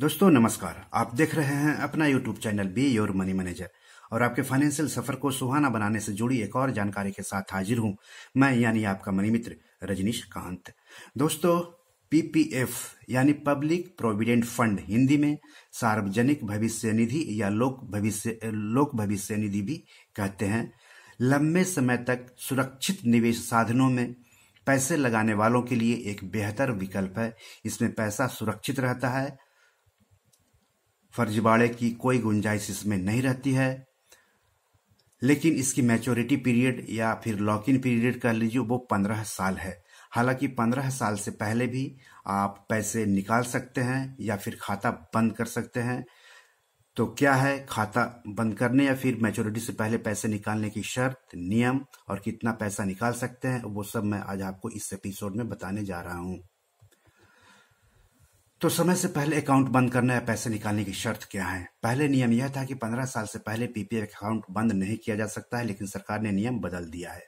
दोस्तों नमस्कार आप देख रहे हैं अपना YouTube channel be your money manager और आपके फाइनेंशियल सफर को सुहाना बनाने से जुड़ी एक और जानकारी के साथ हाजिर हूं मैं यानी आपका मनी मित्र रजनीश कांत दोस्तों पीपीएफ यानी पब्लिक प्रोविडेंट फंड हिंदी में सार्वजनिक भविष्य निधि या लोक भविष्य लोक भविष्य निधि भी कहते हैं लंबे समय तक सुरक्षित निवेश साधनों में पैसे लगाने वालों के लिए एक बेहतर विकल्प है इसमें पैसा सुरक्षित रहता है फर्जीवाड़े की कोई गुंजाइश इसमें नहीं रहती है लेकिन इसकी मैच्योरिटी पीरियड या फिर लॉक इन पीरियड कह लीजिए वो पंद्रह साल है हालांकि पंद्रह साल से पहले भी आप पैसे निकाल सकते हैं या फिर खाता बंद कर सकते हैं तो क्या है खाता बंद करने या फिर मैच्योरिटी से पहले पैसे निकालने की शर्त नियम और कितना पैसा निकाल सकते हैं वो सब मैं आज आपको इस एपिसोड में बताने जा रहा हूँ तो समय से पहले अकाउंट बंद करना या पैसे निकालने की शर्त क्या है पहले नियम यह था कि पंद्रह साल से पहले पीपीएफ अकाउंट बंद नहीं किया जा सकता है लेकिन सरकार ने नियम बदल दिया है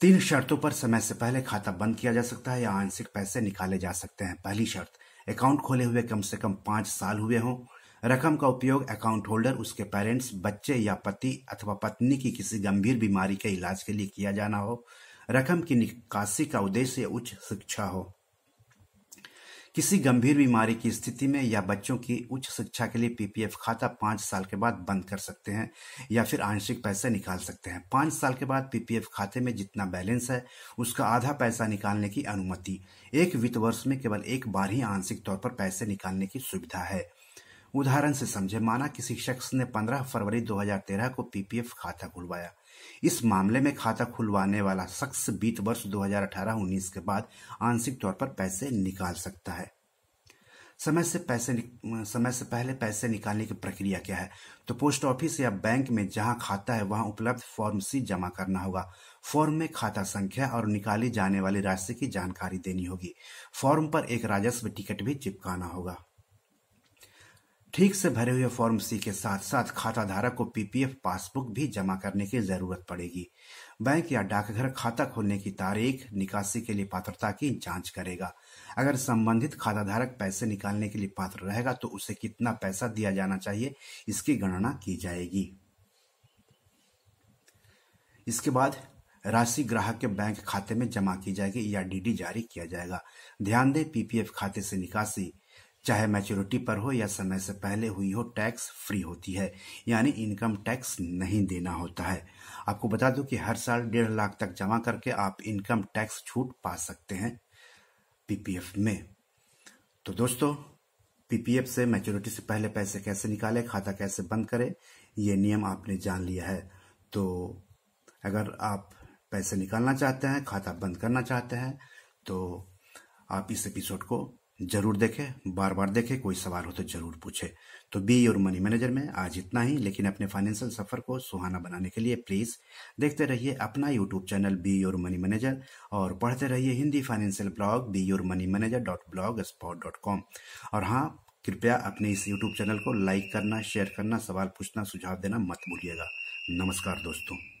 तीन शर्तों पर समय से पहले खाता बंद किया जा सकता है या आंशिक पैसे निकाले जा सकते हैं पहली शर्त अकाउंट खोले हुए कम से कम पांच साल हुए हों रकम का उपयोग अकाउंट होल्डर उसके पेरेंट्स बच्चे या पति अथवा पत्नी की किसी गंभीर बीमारी के इलाज के लिए किया जाना हो रकम की निकासी का उद्देश्य उच्च शिक्षा हो किसी गंभीर बीमारी की स्थिति में या बच्चों की उच्च शिक्षा के लिए पीपीएफ खाता पाँच साल के बाद बंद कर सकते हैं या फिर आंशिक पैसे निकाल सकते हैं पाँच साल के बाद पीपीएफ खाते में जितना बैलेंस है उसका आधा पैसा निकालने की अनुमति एक वित्त वर्ष में केवल एक बार ही आंशिक तौर पर पैसे निकालने की सुविधा है उदाहरण से समझे माना किसी शख्स ने 15 फरवरी 2013 को पीपीएफ खाता खुलवाया इस मामले में खाता खुलवाने वाला शख्स बीत वर्ष 2018-19 के बाद आंशिक तौर पर पैसे निकाल सकता है समय से पैसे समय से पहले पैसे निकालने की प्रक्रिया क्या है तो पोस्ट ऑफिस या बैंक में जहां खाता है वहां उपलब्ध फॉर्म सी जमा करना होगा फॉर्म में खाता संख्या और निकाली जाने वाली राशि की जानकारी देनी होगी फॉर्म पर एक राजस्व टिकट भी चिपकाना होगा ठीक से भरे हुए फॉर्म सी के साथ साथ खाता धारक को पीपीएफ पासबुक भी जमा करने की जरूरत पड़ेगी बैंक या डाकघर खाता खोलने की तारीख निकासी के लिए पात्रता की जांच करेगा अगर संबंधित खाता धारक पैसे निकालने के लिए पात्र रहेगा तो उसे कितना पैसा दिया जाना चाहिए इसकी गणना की जाएगी इसके बाद राशि ग्राहक के बैंक खाते में जमा की जाएगी या डीडी जारी किया जाएगा ध्यान दें पीपीएफ खाते से निकासी चाहे मैच्योरिटी पर हो या समय से पहले हुई हो टैक्स फ्री होती है यानी इनकम टैक्स नहीं देना होता है आपको बता दूं कि हर साल डेढ़ लाख तक जमा करके आप इनकम टैक्स छूट पा सकते हैं पीपीएफ में तो दोस्तों पीपीएफ से मैच्योरिटी से पहले पैसे कैसे निकाले खाता कैसे बंद करें ये नियम आपने जान लिया है तो अगर आप पैसे निकालना चाहते हैं खाता बंद करना चाहते हैं तो आप इस एपिसोड को जरूर देखें बार बार देखें कोई सवाल हो तो जरूर पूछे तो बी योर मनी मैनेजर में आज इतना ही लेकिन अपने फाइनेंशियल सफर को सुहाना बनाने के लिए प्लीज देखते रहिए अपना YouTube channel be your money manager और पढ़ते रहिए Hindi financial blog be your money manager dot blogspot dot com और हाँ कृपया अपने इस यूट्यूब चैनल को लाइक करना शेयर करना सवाल पूछना सुझाव देना मत भूलिएगा नमस्कार दोस्तों